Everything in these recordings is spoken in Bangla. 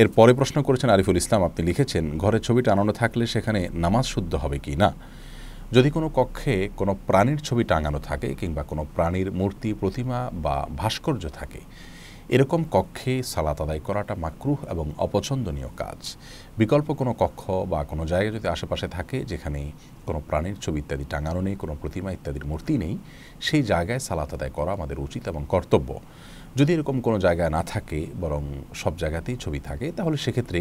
এর পরে প্রশ্ন করেছেন আরিফুল ইসলাম আপনি লিখেছেন ঘরে ছবি টাঙানো থাকলে সেখানে নামাজ শুদ্ধ হবে কি না যদি কোনো কক্ষে কোনো প্রাণীর ছবি টাঙানো থাকে কিংবা কোনো প্রাণীর মূর্তি প্রতিমা বা ভাস্কর্য থাকে এরকম কক্ষে সালাত আদায় করাটা মাকরুহ এবং অপছন্দনীয় কাজ বিকল্প কোনো কক্ষ বা কোনো জায়গা যদি আশেপাশে থাকে যেখানে কোনো প্রাণীর ছবি ইত্যাদি টাঙানো নেই কোনো প্রতিমা ইত্যাদির মূর্তি নেই সেই জায়গায় সালাত আদায় করা আমাদের উচিত এবং কর্তব্য যদি এরকম কোনো জায়গা না থাকে বরং সব জায়গাতেই ছবি থাকে তাহলে সেক্ষেত্রে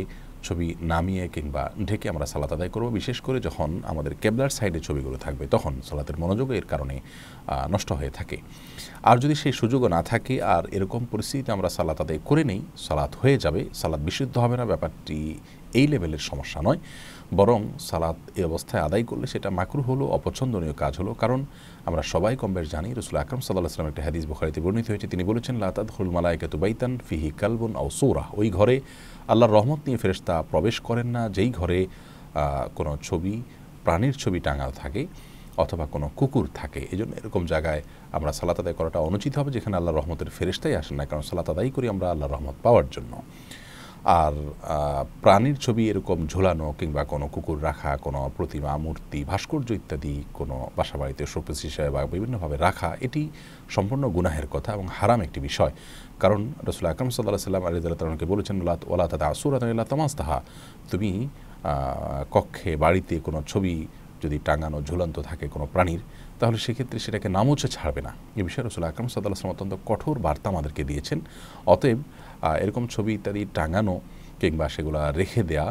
ছবি নামিয়ে কিংবা ঢেকে আমরা সালাত আদায় করব বিশেষ করে যখন আমাদের কেবলার সাইডে ছবিগুলো থাকবে তখন সালাতের মনোযোগ এর কারণে নষ্ট হয়ে থাকে আর যদি সেই সুযোগও না থাকে আর এরকম পরিস্থিতিতে আমরা সালাত আদায় করে নেই সালাত হয়ে যাবে সালাত বিশুদ্ধ হবে না ব্যাপারটি এই লেভেলের সমস্যা নয় বরং সালাত এই অবস্থায় আদায় করলে সেটা মাকরু হলো অপছন্দনীয় কাজ হলো কারণ আমরা সবাই কম্বের জানি রসুল আকরম সাল্লাহ আসলাম একটা হাদিস বখারিতে বর্ণিত হয়েছে তিনি বলেছেন লাতাদ হুল কেতুবাইতান বাইতান ফিহি কালবন ও সৌরা ওই ঘরে আল্লাহর রহমত নিয়ে ফেরেস্তা তা প্রবেশ করেন না যেই ঘরে কোনো ছবি প্রাণীর ছবি টাঙাল থাকে অথবা কোনো কুকুর থাকে এই জন্য এরকম জায়গায় আমরা সালাত আদায় করাটা অনুচিত হবে যেখানে আল্লাহ রহমতের ফেরিস্তাই আসেন না কারণ সালাত আদায় করি আমরা আল্লাহ রহমত পাওয়ার জন্য আর প্রাণীর ছবি এরকম ঝোলানো কিংবা কোনো কুকুর রাখা কোনো প্রতিমা মূর্তি ভাস্কর্য ইত্যাদি কোনো বাসা বাড়িতে শোপিস হিসেবে বা বিভিন্নভাবে রাখা এটি সম্পূর্ণ গুনাহের কথা এবং হারাম একটি বিষয় কারণ রসুল আকরম সাল্লাহ সাল্লাম আলী তালকে বলেছেন ওলা তাদা আসুরাত তামাজ তাহা তুমি কক্ষে বাড়িতে কোনো ছবি যদি টাঙানো ঝুলন্ত থাকে কোনো প্রাণীর তাহলে সেক্ষেত্রে সেটাকে নামোচে ছাড়বে না এ বিষয়ে রসুল আকরম সাদাল্লাহ অত্যন্ত কঠোর বার্তা আমাদেরকে দিয়েছেন অতএব এরকম ছবি ইত্যাদি টাঙানো কিংবা সেগুলো রেখে দেয়া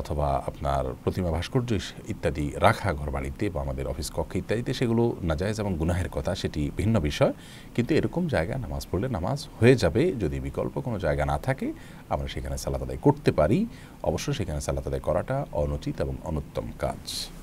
অথবা আপনার প্রতিমা ভাস্কর্য ইত্যাদি রাখা ঘর বাড়িতে বা আমাদের অফিস কক্ষে ইত্যাদিতে সেগুলো নাজায়জ এবং গুনাহের কথা সেটি ভিন্ন বিষয় কিন্তু এরকম জায়গা নামাজ পড়লে নামাজ হয়ে যাবে যদি বিকল্প কোনো জায়গা না থাকে আমরা সেখানে সালাত আদায় করতে পারি অবশ্য সেখানে সালাত আদায় করাটা অনুচিত এবং অনুত্তম কাজ